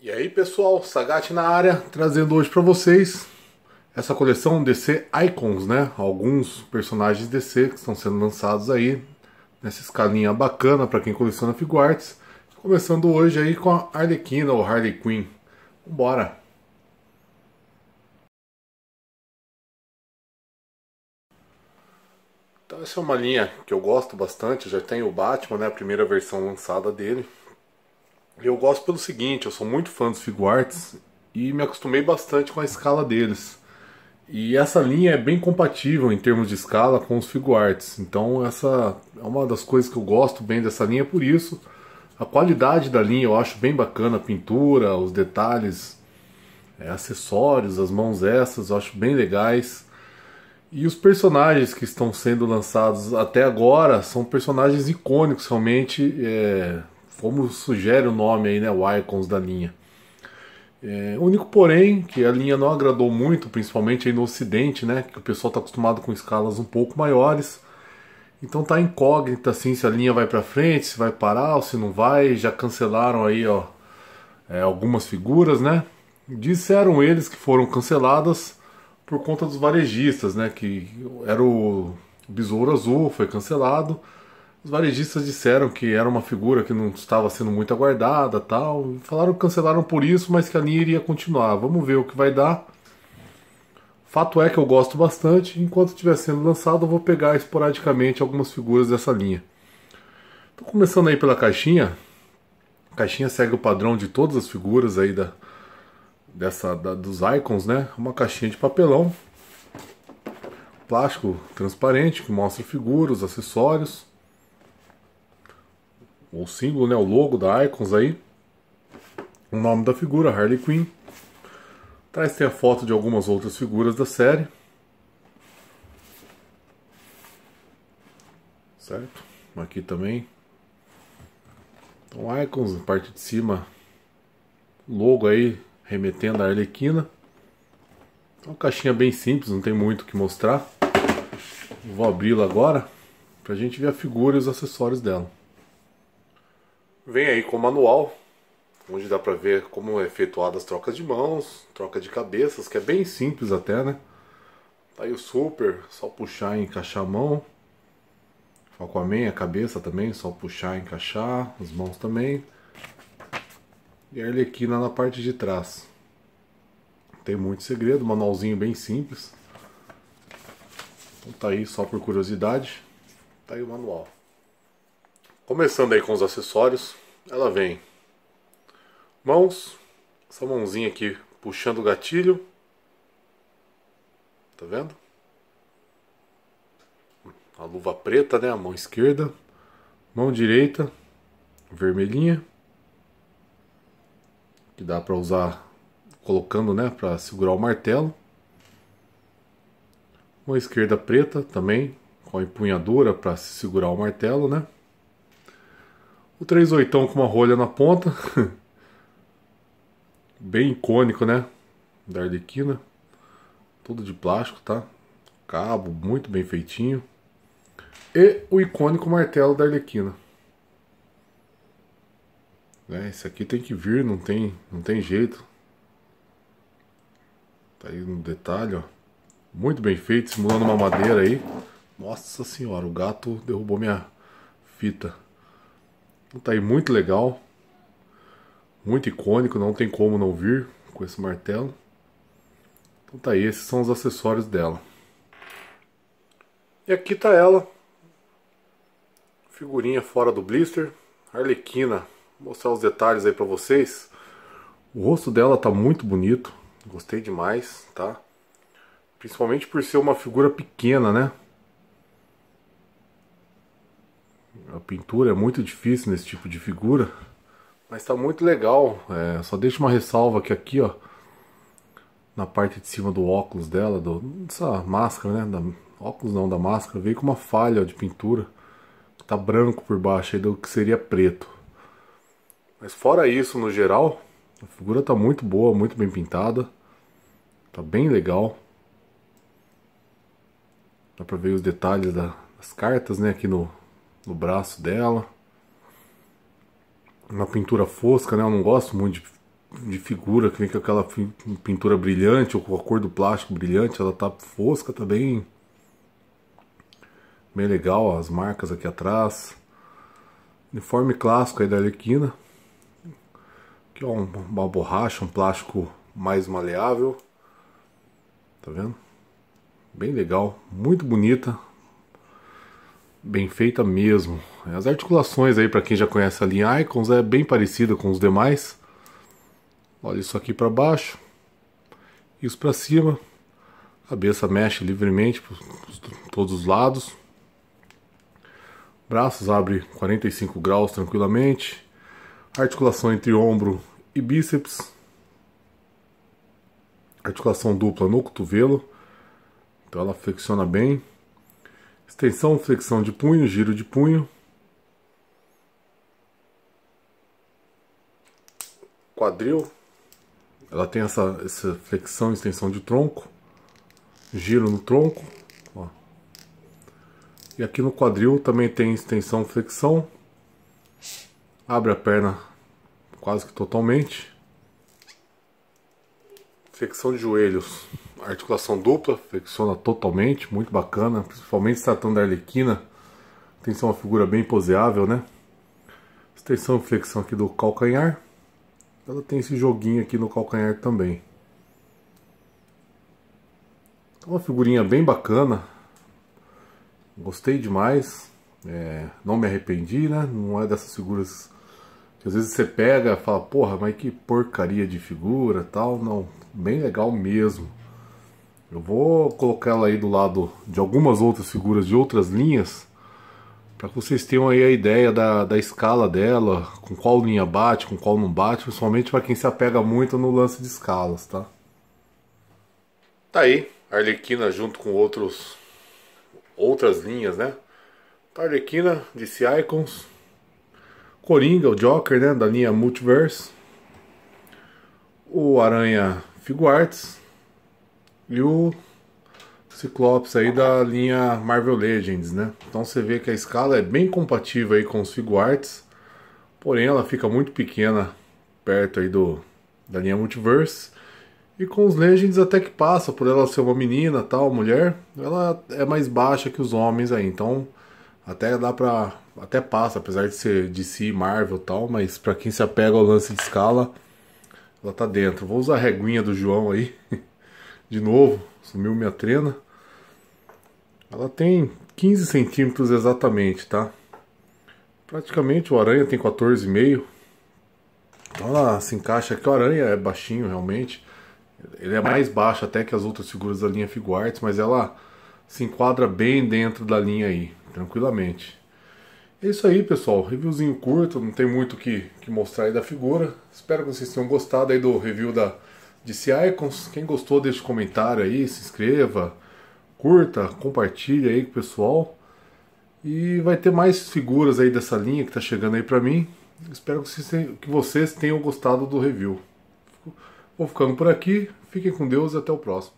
E aí pessoal, Sagat na área, trazendo hoje para vocês essa coleção DC Icons, né? Alguns personagens DC que estão sendo lançados aí nessa escalinha bacana para quem coleciona figuarts. Começando hoje aí com a Arlequina ou Harley Quinn. Vambora! Então essa é uma linha que eu gosto bastante, já tem o Batman, né? A primeira versão lançada dele, eu gosto pelo seguinte, eu sou muito fã dos figuarts e me acostumei bastante com a escala deles. E essa linha é bem compatível em termos de escala com os figuarts Então essa é uma das coisas que eu gosto bem dessa linha por isso. A qualidade da linha eu acho bem bacana, a pintura, os detalhes, é, acessórios, as mãos essas, eu acho bem legais. E os personagens que estão sendo lançados até agora são personagens icônicos realmente. É como sugere o nome aí, né, o Icons da linha. É, único porém que a linha não agradou muito, principalmente aí no Ocidente, né, que o pessoal está acostumado com escalas um pouco maiores. Então tá incógnita assim se a linha vai para frente, se vai parar ou se não vai. Já cancelaram aí ó é, algumas figuras, né? Disseram eles que foram canceladas por conta dos varejistas, né? Que era o Besouro Azul foi cancelado os varejistas disseram que era uma figura que não estava sendo muito aguardada, tal. Falaram que cancelaram por isso, mas que a linha iria continuar. Vamos ver o que vai dar. Fato é que eu gosto bastante. Enquanto estiver sendo lançado, eu vou pegar esporadicamente algumas figuras dessa linha. Tô começando aí pela caixinha. A caixinha segue o padrão de todas as figuras aí da dessa da, dos icons, né? Uma caixinha de papelão, plástico transparente que mostra figuras, acessórios o símbolo, né, o logo da Icons aí, o nome da figura, Harley Quinn. Atrás tem a foto de algumas outras figuras da série. Certo? Aqui também. Então, Icons, parte de cima, logo aí, remetendo à Arlequina. Uma então, caixinha bem simples, não tem muito o que mostrar. Vou abri-la agora para a gente ver a figura e os acessórios dela. Vem aí com o manual, onde dá para ver como é efetuadas as trocas de mãos, troca de cabeças, que é bem simples até, né? Tá aí o super, só puxar e encaixar a mão. com a cabeça também, só puxar e encaixar, as mãos também. E a Arlequina na parte de trás. Não tem muito segredo, manualzinho bem simples. Então tá aí, só por curiosidade, tá aí o manual. Começando aí com os acessórios, ela vem mãos, essa mãozinha aqui puxando o gatilho, tá vendo? A luva preta, né? A mão esquerda, mão direita, vermelhinha, que dá para usar colocando, né, para segurar o martelo. Mão esquerda preta também, com a empunhadura para segurar o martelo, né? O 38 com uma rolha na ponta. Bem icônico, né? Da Arlequina. Tudo de plástico, tá? Cabo muito bem feitinho. E o icônico martelo da Arlequina. Né, esse aqui tem que vir, não tem, não tem jeito. Tá aí no detalhe, ó. Muito bem feito, simulando uma madeira aí. Nossa senhora, o gato derrubou minha fita. Tá aí muito legal. Muito icônico, não tem como não vir com esse martelo. Então tá aí, esses são os acessórios dela. E aqui tá ela. Figurinha fora do blister. Arlequina. Vou mostrar os detalhes aí pra vocês. O rosto dela tá muito bonito. Gostei demais, tá? Principalmente por ser uma figura pequena, né? A pintura é muito difícil nesse tipo de figura, mas está muito legal. É, só deixa uma ressalva que aqui, ó, na parte de cima do óculos dela, do, dessa máscara, né? Da, óculos não, da máscara, veio com uma falha ó, de pintura. Tá branco por baixo aí do que seria preto. Mas fora isso, no geral, a figura tá muito boa, muito bem pintada. Tá bem legal. Dá para ver os detalhes das cartas, né, aqui no, no braço dela. Uma pintura fosca, né? Eu não gosto muito de, de figura que vem com aquela pintura brilhante ou com a cor do plástico brilhante. Ela tá fosca, tá bem, bem legal. Ó, as marcas aqui atrás. Uniforme clássico aí da Alequina, Aqui ó, é uma borracha, um plástico mais maleável. Tá vendo? Bem legal, muito bonita bem feita mesmo. As articulações aí, para quem já conhece a linha Icons, é bem parecida com os demais. Olha isso aqui para baixo, isso para cima. A cabeça mexe livremente por todos os lados. Braços abre 45 graus tranquilamente. Articulação entre ombro e bíceps. Articulação dupla no cotovelo. Então ela flexiona bem extensão, flexão de punho, giro de punho. Quadril. Ela tem essa, essa flexão, extensão de tronco. Giro no tronco. Ó. E aqui no quadril também tem extensão, flexão. Abre a perna quase que totalmente. Flexão de joelhos articulação dupla, flexiona totalmente, muito bacana, principalmente se tratando da Arlequina. Tem ser uma figura bem poseável, né? Extensão e flexão aqui do calcanhar. Ela tem esse joguinho aqui no calcanhar também. Então, uma figurinha bem bacana. Gostei demais. É, não me arrependi, né? Não é dessas figuras que às vezes você pega e fala, porra, mas que porcaria de figura tal. Não, bem legal mesmo. Eu vou colocar ela aí do lado de algumas outras figuras de outras linhas para que vocês tenham aí a ideia da, da escala dela, com qual linha bate, com qual não bate, principalmente para quem se apega muito no lance de escalas, tá? Tá aí, Arlequina junto com outros outras linhas, né? Tá a Arlequina, DC Icons, Coringa, o Joker, né, da linha Multiverse, o Aranha Figuarts, e o Ciclopes aí da linha Marvel Legends, né? Então você vê que a escala é bem compatível aí com os Figuarts, porém ela fica muito pequena perto aí do da linha Multiverse. E com os Legends até que passa, por ela ser uma menina, tal, mulher, ela é mais baixa que os homens aí, então até dá pra... até passa, apesar de ser DC, Marvel tal, mas pra quem se apega ao lance de escala, ela tá dentro. Vou usar a reguinha do João aí. de novo, sumiu minha trena. Ela tem 15 centímetros exatamente, tá? Praticamente o aranha tem 14,5. Então ela se encaixa aqui. O aranha é baixinho realmente. Ele é mais baixo até que as outras figuras da linha Figuarts, mas ela se enquadra bem dentro da linha aí, tranquilamente. É isso aí, pessoal. Reviewzinho curto, não tem muito o que, que mostrar aí da figura. Espero que vocês tenham gostado aí do review da Disse, ai, quem gostou, deixa um comentário aí, se inscreva, curta, compartilha aí com o pessoal. E vai ter mais figuras aí dessa linha que tá chegando aí pra mim. Espero que vocês tenham gostado do review. Vou ficando por aqui. Fiquem com Deus e até o próximo.